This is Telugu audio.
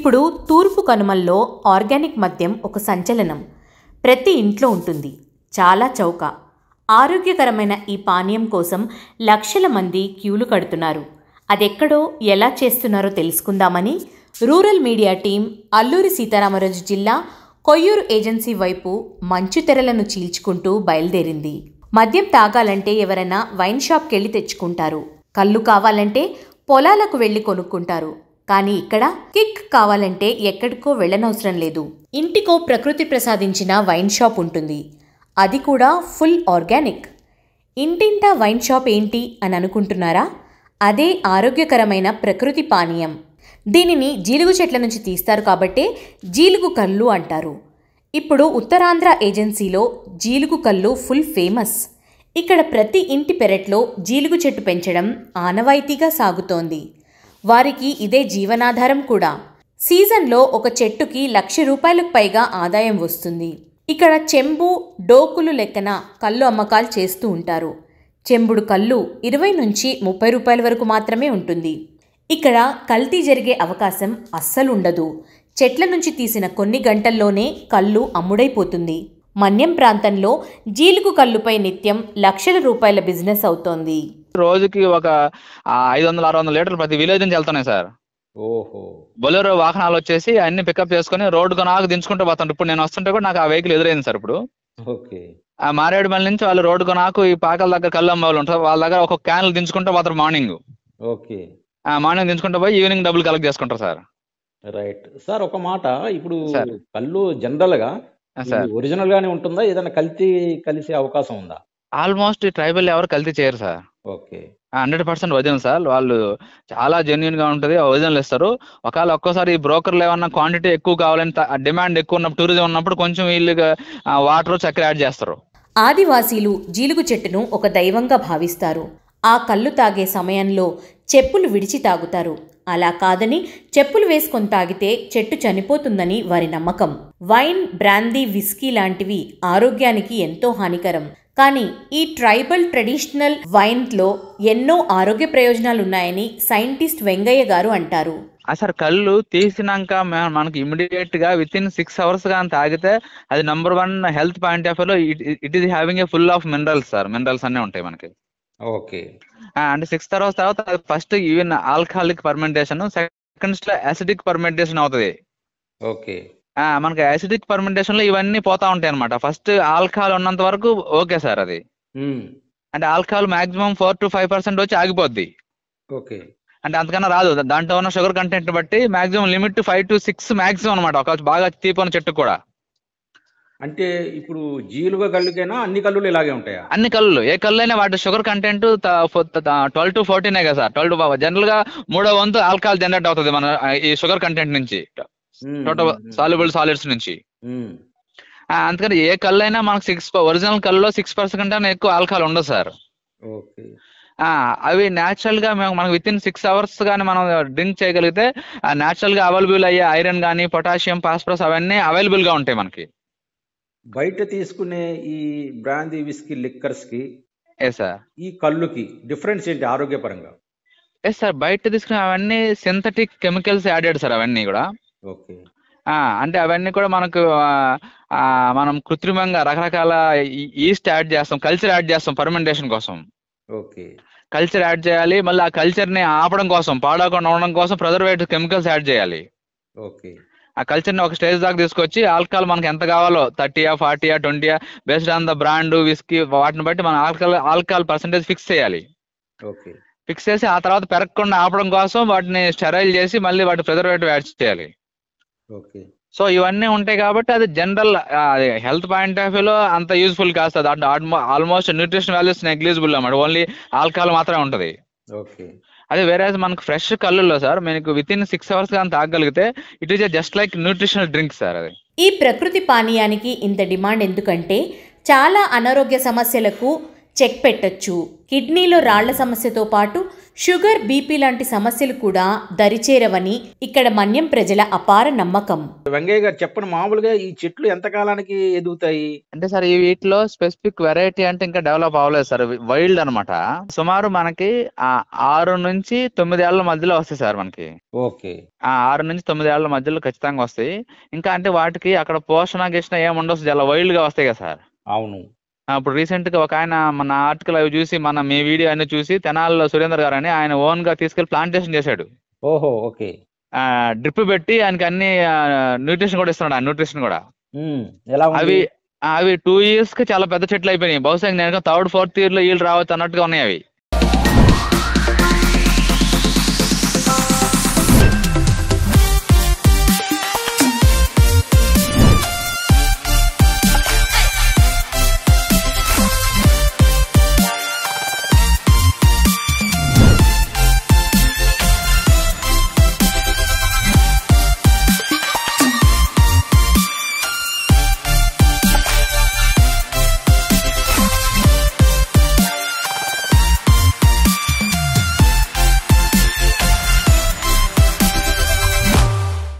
ఇప్పుడు తూర్పు కనుమల్లో ఆర్గానిక్ మద్యం ఒక సంచలనం ప్రతి ఇంట్లో ఉంటుంది చాలా చౌక ఆరోగ్యకరమైన ఈ పానీయం కోసం లక్షల మంది క్యూలు కడుతున్నారు అదెక్కడో ఎలా చేస్తున్నారో తెలుసుకుందామని rural media team Alluri Sitaramaraju జిల్లా కొయ్యూరు ఏజెన్సీ వైపు మంచు తెరలను చీల్చుకుంటూ బయలుదేరింది మద్యం తాగాలంటే ఎవరైనా వైన్ షాప్కి వెళ్ళి తెచ్చుకుంటారు కళ్ళు కావాలంటే పొలాలకు వెళ్ళి కొనుక్కుంటారు కానీ ఇక్కడ కిక్ కావాలంటే ఎక్కడికో వెళ్ళనవసరం లేదు ఇంటికో ప్రకృతి ప్రసాదించిన వైన్ షాప్ ఉంటుంది అది కూడా ఫుల్ ఆర్గానిక్ ఇంటింటా వైన్ షాప్ ఏంటి అని అనుకుంటున్నారా అదే ఆరోగ్యకరమైన ప్రకృతి పానీయం దీనిని జీలుగు చెట్ల నుంచి తీస్తారు కాబట్టే జీలుగు కళ్ళు అంటారు ఇప్పుడు ఉత్తరాంధ్ర ఏజెన్సీలో జీలుగు కళ్ళు ఫుల్ ఫేమస్ ఇక్కడ ప్రతి ఇంటి పెరట్లో జీలుగు చెట్టు పెంచడం ఆనవాయితీగా సాగుతోంది వారికి ఇదే జీవనాధారం కూడా సీజన్లో ఒక చెట్టుకి లక్ష రూపాయలకు పైగా ఆదాయం వస్తుంది ఇక్కడ చెంబు డోకులు లెక్కన కళ్ళు అమ్మకాలు చేస్తూ ఉంటారు చెంబుడు కళ్ళు ఇరవై నుంచి ముప్పై రూపాయల వరకు మాత్రమే ఉంటుంది ఇక్కడ కల్తీ జరిగే అవకాశం అస్సలు ఉండదు చెట్ల నుంచి తీసిన కొన్ని గంటల్లోనే కళ్ళు అమ్ముడైపోతుంది మన్యం ప్రాంతంలో జీలుగు కళ్ళుపై నిత్యం లక్షల రూపాయల బిజినెస్ అవుతోంది రోజుకి ఒక ఐదు వందల ఆరు వందల లీటర్లు ప్రతి విలేజ్ నుంచి వెళ్తున్నాయి సార్ ఓహో బొలెరో వాహనాలు వచ్చేసి అన్ని పికప్ చేసుకుని రోడ్డు నాకు దించుకుంటూ పోతాను ఇప్పుడు నేను వస్తుంటే కూడా నాకు ఆ వెహికల్ ఎదురైంది సార్ ఇప్పుడు ఓకే ఆ మారేడుమల్లి నుంచి వాళ్ళు రోడ్డు కొనాకు ఈ పాకల దగ్గర అమ్మ వాళ్ళు ఉంటారు వాళ్ళ దగ్గర ఒక క్యాన్లు దించుకుంటూ పోతారు మార్నింగ్ ఓకే ఆ మార్నింగ్ దించుకుంటూ పోయి ఈవినింగ్ డబ్బులు కలెక్ట్ చేసుకుంటారు సార్ రైట్ సార్ ఒక మాట ఇప్పుడు కళ్ళు జనరల్ గా ఒరిజినల్ గానే ఉంటుందా ఏదైనా కలిసి కలిసే అవకాశం ఉందా ఆల్మోస్ట్ ట్రైబల్ ఎవరు కల్తీ చేయరు సార్ ఓకే హండ్రెడ్ పర్సెంట్ వజన్ సార్ వాళ్ళు చాలా జెన్యున్ గా ఉంటుంది వజన్లు ఇస్తారు ఒకవేళ ఒక్కోసారి ఈ బ్రోకర్లు ఏమన్నా క్వాంటిటీ ఎక్కువ కావాలని డిమాండ్ ఎక్కువ ఉన్నప్పుడు టూరిజం ఉన్నప్పుడు కొంచెం వీళ్ళు వాటర్ చక్కెర యాడ్ చేస్తారు ఆదివాసీలు జీలుగు చెట్టును ఒక దైవంగా భావిస్తారు ఆ కళ్ళు తాగే సమయంలో చెప్పులు విడిచి తాగుతారు అలా కాదని చెప్పులు వేసుకొని తాగితే చెట్టు చనిపోతుందని వారి నమ్మకం వైన్ బ్రాందీ విస్కీ లాంటివి ఆరోగ్యానికి ఎంతో హానికరం కానీ ఈ ట్రైబల్ ట్రెడిషనల్ వైన్లో ఎన్నో ఆరోగ్య ప్రయోజనాలు ఉన్నాయని సైంటిస్ట్ వెంగయ్య గారు అంటారు అసలు కళ్ళు తీసినాక మనకు ఇమీడియట్ గా విత్ ఇన్ సిక్స్ అవర్స్ కానీ తాగితే అది number one health point of లో it is having a full of minerals sir minerals అన్నీ ఉంటాయి మనకి ఓకే అండ్ సిక్స్ అవర్స్ తర్వాత first even alcoholic fermentation seconds లో అసిడిక్ పర్మెంటేషన్ అవుతుంది ఓకే మనకి అసిడిక్ ఫర్మెంటేషన్ లో ఇవన్నీ పోతా ఉంటాయి అనమాట ఫస్ట్ ఆల్కహాల్ ఉన్నంత వరకు ఓకే సార్ అది అంటే alcohol maximum four to five percent వచ్చి ఆగిపోద్ది ఓకే అంటే అంతకన్నా రాదు దాంట్లో ఉన్న షుగర్ కంటెంట్ బట్టి maximum limit five to six maximum అనమాట ఒక బాగా తీపని చెట్టు కూడా అంటే ఇప్పుడు జీలుగా కళ్ళుకైనా అన్ని కళ్ళు ఇలాగే ఉంటాయా అన్ని కళ్ళు ఏ కళ్ళు అయినా వాటి షుగర్ కంటెంట్ ట్వెల్వ్ టు ఫోర్టీనే కదా సార్ ట్వెల్వ్ జనరల్ గా మూడో వంతు ఆల్కహాల్ జనరేట్ అవుతుంది మన ఈ షుగర్ కంటెంట్ నుంచి soluble hmm, solids hmm, hmm. నుంచి అందుకని ఏ కళ్ళు అయినా మనకు సిక్స్ ఒరిజినల్ కళ్ళలో సిక్స్ పర్సెంట్ కన్నా ఎక్కువ ఆల్కహాల్ ఉండదు సార్ అవి న్యాచురల్ గా మేము మనకు విత్ ఇన్ సిక్స్ అవర్స్ కానీ మనం డ్రింక్ చేయగలిగితే న్యాచురల్ గా అవైలబుల్ అయ్యే ఐరన్ కానీ పొటాషియం ఫాస్ఫరస్ అవన్నీ అవైలబుల్ గా ఉంటాయి మనకి బయట తీసుకునే ఈ బ్రాంది విస్కీ లిక్కర్స్ కి సార్ ఈ కళ్ళుకి డిఫరెన్స్ ఏంటి ఆరోగ్యపరంగా ఎస్ సార్ బయట తీసుకునే అవన్నీ సింథటిక్ కెమికల్స్ యాడెడ్ సార్ అవన్నీ కూడా ఓకే అంటే అవన్నీ కూడా మనకు మనం కృత్రిమంగా రకరకాల ఈస్ట్ యాడ్ చేస్తాం కల్చర్ యాడ్ చేస్తాం ఫర్మెంటేషన్ కోసం ఓకే కల్చర్ యాడ్ చేయాలి మళ్ళీ ఆ కల్చర్ ని ఆపడం కోసం పాడకుండా ఉండడం కోసం ప్రజర్వేటివ్ కెమికల్స్ యాడ్ చేయాలి ఓకే ఆ కల్చర్ని ఒక స్టేజ్ దాకా తీసుకొచ్చి ఆల్కహాల్ మనకి ఎంత కావాలో థర్టీయా ఫార్టీయా ట్వంటీయా based on the brand whisky వాటిని బట్టి మనం ఆల్కహాల్ ఆల్కహాల్ పర్సంటేజ్ ఫిక్స్ చేయాలి ఓకే ఫిక్స్ చేసి ఆ తర్వాత పెరగకుండా ఆపడం కోసం వాటిని స్టెరైల్ చేసి మళ్ళీ వాటి ప్రిజర్వేటివ్ యాడ్ చేయాలి ఓకే సో ఇవన్నీ ఉంటాయి కాబట్టి అది జనరల్ హెల్త్ పాయింట్ ఆఫ్ వ్యూలో అంత యూస్ఫుల్ కాస్తుంది అది ఆల్మోస్ట్ న్యూట్రిషన్ వాల్యూస్ నెగ్లిజిబుల్ అన్నమాట ఓన్లీ ఆల్కహాల్ మాత్రమే ఉంటుంది ఓకే అదే వేరే మనకు ఫ్రెష్ కళ్ళులో సార్ మీకు విత్ ఇన్ సిక్స్ అవర్స్ కానీ తాగగలిగితే it is just like nutritional drink sir అది ఈ ప్రకృతి పానీయానికి ఇంత డిమాండ్ ఎందుకంటే చాలా అనారోగ్య సమస్యలకు చెక్ పెట్టచ్చు కిడ్నీలో రాళ్ల సమస్యతో పాటు షుగర్ బీపీ లాంటి సమస్యలు కూడా దరిచేరవని ఇక్కడ మన్యం ప్రజల అపార నమ్మకం వెంగయ్య గారు చెప్పిన మామూలుగా ఈ చెట్లు ఎంత కాలానికి ఎదుగుతాయి అంటే సార్ ఈ వీటిలో స్పెసిఫిక్ వెరైటీ అంటే ఇంకా డెవలప్ అవ్వలేదు సార్ వైల్డ్ అనమాట సుమారు మనకి ఆరు నుంచి తొమ్మిది ఏళ్ల మధ్యలో వస్తాయి సార్ మనకి ఓకే ఆరు నుంచి తొమ్మిది ఏళ్ల మధ్యలో ఖచ్చితంగా వస్తాయి ఇంకా అంటే వాటికి అక్కడ పోషణ గిషణ ఏమి ఉండవు చాలా వైల్డ్ గా వస్తాయి కదా సార్ అవును అప్పుడు గా ఒక ఆయన మన ఆర్టికల్ అవి చూసి మన మీ వీడియో అన్ని చూసి తెనాల్లో సురేందర్ గారు అని ఆయన ఓన్ గా తీసుకెళ్లి ప్లాంటేషన్ చేశాడు ఓహో ఓకే డ్రిప్ పెట్టి ఆయనకి అన్ని న్యూట్రిషన్ కూడా ఇస్తున్నాడు న్యూట్రిషన్ కూడా అవి అవి టూ ఇయర్స్ కి చాలా పెద్ద చెట్లు అయిపోయినాయి బహుశా నేను థర్డ్ ఫోర్త్ ఇయర్ లో వీళ్ళు రావచ్చు అన్నట్టుగా ఉన్నాయి అవి